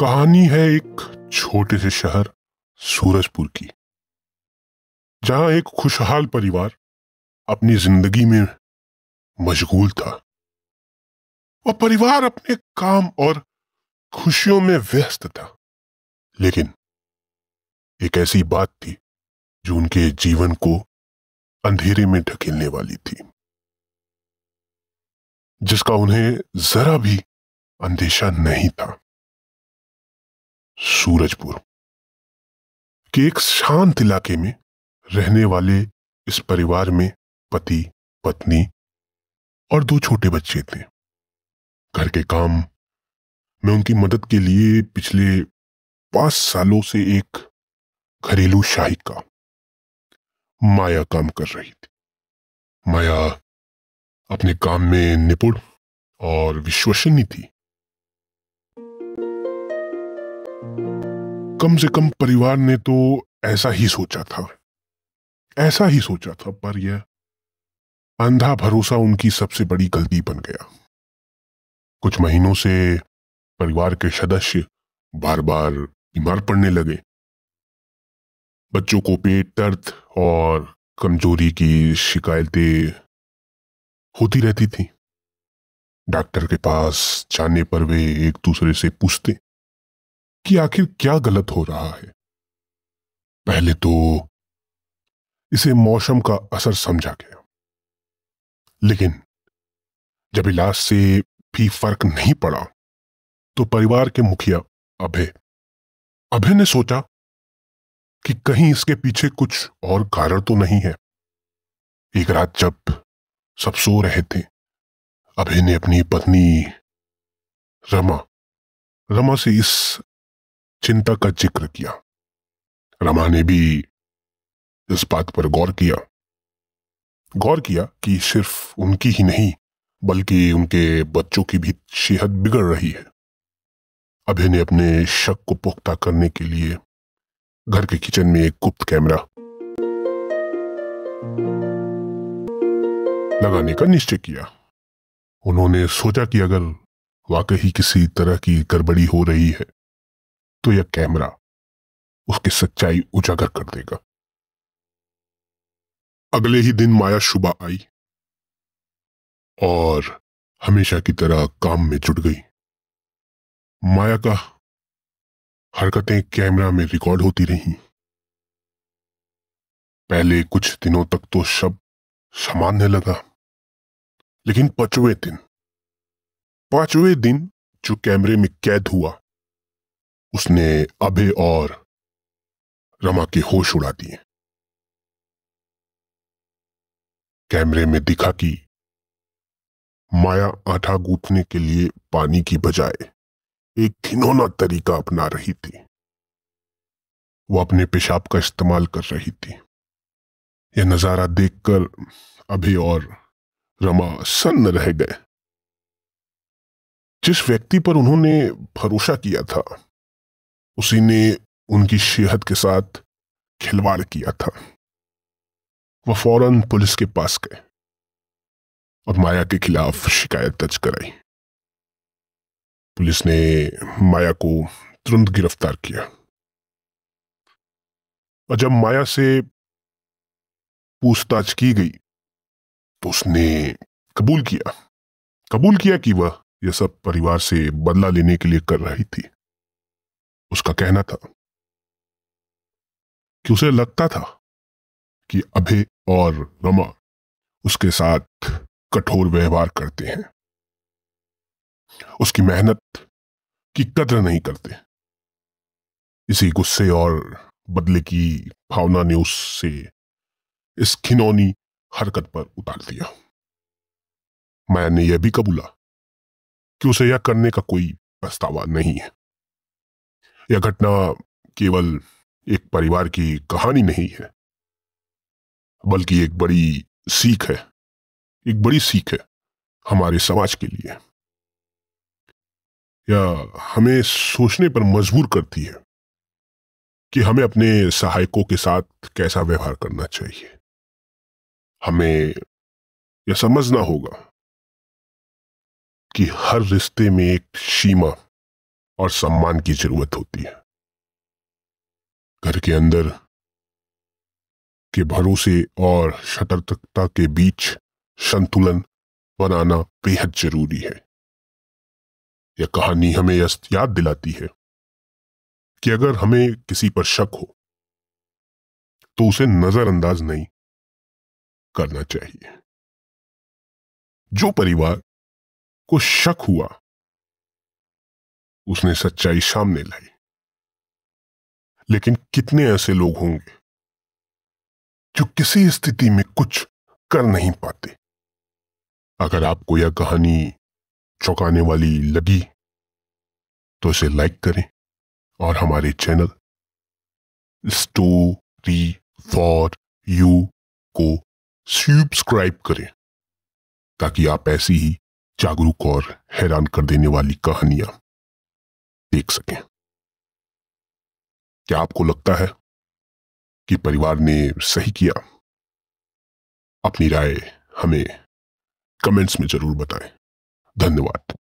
कहानी है एक छोटे से शहर सूरजपुर की जहां एक खुशहाल परिवार अपनी जिंदगी में मशगूल था वह परिवार अपने काम और खुशियों में व्यस्त था लेकिन एक ऐसी बात थी जो उनके जीवन को अंधेरे में ढकेलने वाली थी जिसका उन्हें जरा भी अंदेशा नहीं था सूरजपुर के एक शांत इलाके में रहने वाले इस परिवार में पति पत्नी और दो छोटे बच्चे थे घर के काम में उनकी मदद के लिए पिछले पांच सालों से एक घरेलू शाहिका माया काम कर रही थी माया अपने काम में निपुण और विश्वसनीय थी कम से कम परिवार ने तो ऐसा ही सोचा था ऐसा ही सोचा था पर यह अंधा भरोसा उनकी सबसे बड़ी गलती बन गया कुछ महीनों से परिवार के सदस्य बार बार बीमार पड़ने लगे बच्चों को पेट दर्द और कमजोरी की शिकायतें होती रहती थी डॉक्टर के पास जाने पर वे एक दूसरे से पूछते कि आखिर क्या गलत हो रहा है पहले तो इसे मौसम का असर समझा गया लेकिन जब इलाज से भी फर्क नहीं पड़ा तो परिवार के मुखिया अभय अभय ने सोचा कि कहीं इसके पीछे कुछ और कारण तो नहीं है एक रात जब सब सो रहे थे अभय ने अपनी पत्नी रमा रमा से इस चिंता का जिक्र किया रमा ने भी इस बात पर गौर किया गौर किया कि सिर्फ उनकी ही नहीं बल्कि उनके बच्चों की भी सेहत बिगड़ रही है अभय ने अपने शक को पुख्ता करने के लिए घर के किचन में एक गुप्त कैमरा लगाने का निश्चय किया उन्होंने सोचा कि अगर वाकई किसी तरह की गड़बड़ी हो रही है तो यह कैमरा उसकी सच्चाई उजागर कर देगा अगले ही दिन माया सुबह आई और हमेशा की तरह काम में जुट गई माया का हरकतें कैमरा में रिकॉर्ड होती रहीं पहले कुछ दिनों तक तो शब सामान्य लगा लेकिन पांचवें दिन पांचवें दिन जो कैमरे में कैद हुआ उसने अभय और रमा के होश उड़ा दिए कैमरे में दिखा कि माया आटा गूंथने के लिए पानी की बजाय एक घिनौना तरीका अपना रही थी वो अपने पेशाब का इस्तेमाल कर रही थी यह नजारा देखकर अभी और रमा सन्न रह गए जिस व्यक्ति पर उन्होंने भरोसा किया था उसी ने उनकी सेहत के साथ खिलवाड़ किया था वह फौरन पुलिस के पास गए और माया के खिलाफ शिकायत दर्ज कराई पुलिस ने माया को तुरंत गिरफ्तार किया और जब माया से पूछताछ की गई तो उसने कबूल किया कबूल किया कि वह यह सब परिवार से बदला लेने के लिए कर रही थी उसका कहना था कि उसे लगता था कि अभय और रमा उसके साथ कठोर व्यवहार करते हैं उसकी मेहनत की कदर नहीं करते इसी गुस्से और बदले की भावना ने उससे इस खिनौनी हरकत पर उतार दिया मैंने यह भी कबूला कि उसे यह करने का कोई पछतावा नहीं है यह घटना केवल एक परिवार की कहानी नहीं है बल्कि एक बड़ी सीख है एक बड़ी सीख है हमारे समाज के लिए या हमें सोचने पर मजबूर करती है कि हमें अपने सहायकों के साथ कैसा व्यवहार करना चाहिए हमें यह समझना होगा कि हर रिश्ते में एक सीमा और सम्मान की जरूरत होती है घर के अंदर के भरोसे और सतर्कता के बीच संतुलन बनाना बेहद जरूरी है यह कहानी हमें याद दिलाती है कि अगर हमें किसी पर शक हो तो उसे नजरअंदाज नहीं करना चाहिए जो परिवार को शक हुआ उसने सच्चाई सामने लाई लेकिन कितने ऐसे लोग होंगे जो किसी स्थिति में कुछ कर नहीं पाते अगर आपको यह कहानी चौंकाने वाली लगी तो इसे लाइक करें और हमारे चैनल स्टोरी फॉर यू को सब्सक्राइब करें ताकि आप ऐसी ही जागरूक और हैरान कर देने वाली कहानियां देख सकें क्या आपको लगता है कि परिवार ने सही किया अपनी राय हमें कमेंट्स में जरूर बताएं धन्यवाद